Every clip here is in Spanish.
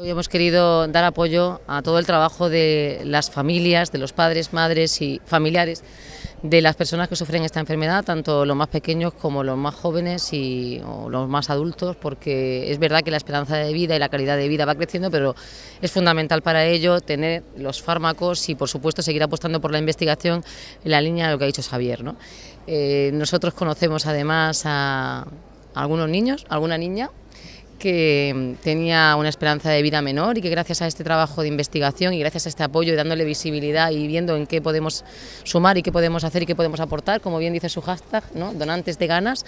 Hoy hemos querido dar apoyo a todo el trabajo de las familias, de los padres, madres y familiares de las personas que sufren esta enfermedad, tanto los más pequeños como los más jóvenes y los más adultos, porque es verdad que la esperanza de vida y la calidad de vida va creciendo, pero es fundamental para ello tener los fármacos y, por supuesto, seguir apostando por la investigación en la línea de lo que ha dicho Javier. Eh, nosotros conocemos además a algunos niños, alguna niña que mm, tenía una esperanza de vida menor y que gracias a este trabajo de investigación y gracias a este apoyo y dándole visibilidad y viendo en qué podemos sumar y qué podemos hacer y qué podemos aportar, como bien dice su hashtag, ¿no? donantes de ganas,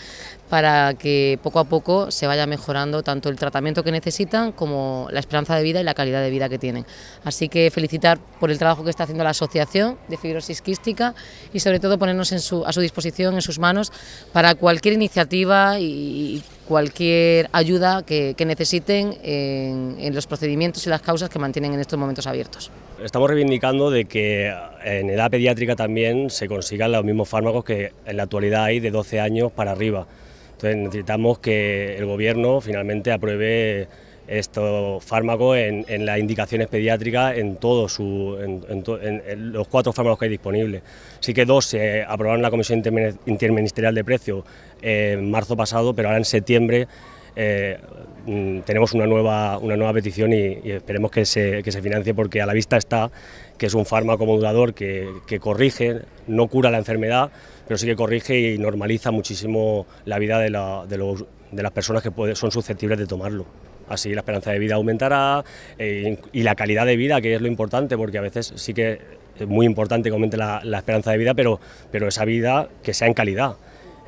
para que poco a poco se vaya mejorando tanto el tratamiento que necesitan como la esperanza de vida y la calidad de vida que tienen. Así que felicitar por el trabajo que está haciendo la Asociación de Fibrosis Quística y sobre todo ponernos en a su disposición, en sus manos, para cualquier iniciativa y cualquier ayuda que, necesiten en, en, los procedimientos y las causas que mantienen en estos momentos abiertos. Estamos reivindicando de que eh, en edad pediátrica también se consigan los mismos fármacos que en la actualidad hay de 12 años para arriba. Entonces necesitamos que el gobierno finalmente apruebe estos fármacos en, las indicaciones pediátricas en todos los cuatro fármacos que hay disponibles. Sí que dos se aprobaron en la Comisión Interministerial de Precios eh, en marzo pasado, pero ahora en septiembre eh, mm, tenemos una nueva, una nueva petición y, esperemos que se, financie porque a la vista está que es un fármaco modulador que, corrige, no cura la enfermedad, pero sí que corrige y normaliza muchísimo la vida de, las personas que son susceptibles de tomarlo. Así la esperanza de vida aumentará eh, y la calidad de vida, que es lo importante, porque a veces sí que es muy importante que aumente la, esperanza de vida, pero, pero esa vida que sea en calidad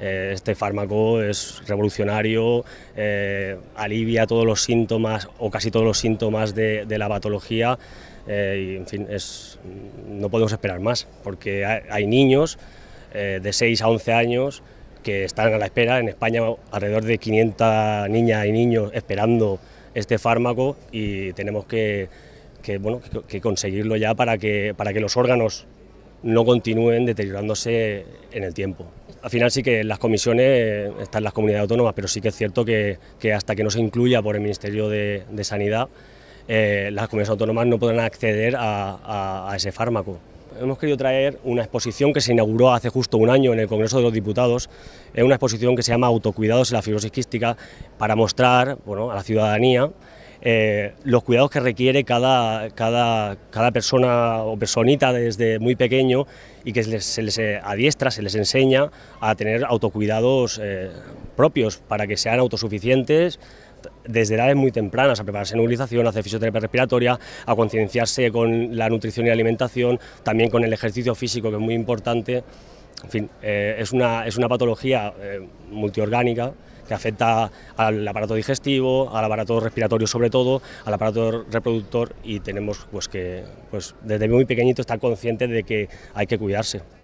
eh, este fármaco es revolucionario, eh, alivia todos los síntomas o casi todos los síntomas de, la patología en fin, no podemos esperar más porque hay, niños de 6 a 11 años que están a la espera, en España alrededor de 500 niñas y niños esperando este fármaco y tenemos que, bueno, que conseguirlo ya para que, para que los órganos no continúen deteriorándose en el tiempo. Al final sí que las comisiones eh, están las comunidades autónomas, pero sí que es cierto que, hasta que no se incluya por el Ministerio de, Sanidad, eh, las comunidades autónomas no podrán acceder a ese fármaco hemos querido traer una exposición que se inauguró hace justo un año en el Congreso de los Diputados, es una exposición que se llama Autocuidados en la fibrosis para mostrar bueno, a la ciudadanía eh, los cuidados que requiere cada, cada, persona o personita desde muy pequeño y que se les, eh, adiestra, se les enseña a tener autocuidados eh, propios para que sean autosuficientes, desde edades muy tempranas, a prepararse en movilización, a hacer fisioterapia respiratoria, a concienciarse con la nutrición y alimentación, también con el ejercicio físico, que es muy importante. En fin, eh, es, una, patología eh, multiorgánica que afecta al aparato digestivo, al aparato respiratorio sobre todo, al aparato reproductor y tenemos pues que pues, desde muy pequeñito estar conscientes de que hay que cuidarse.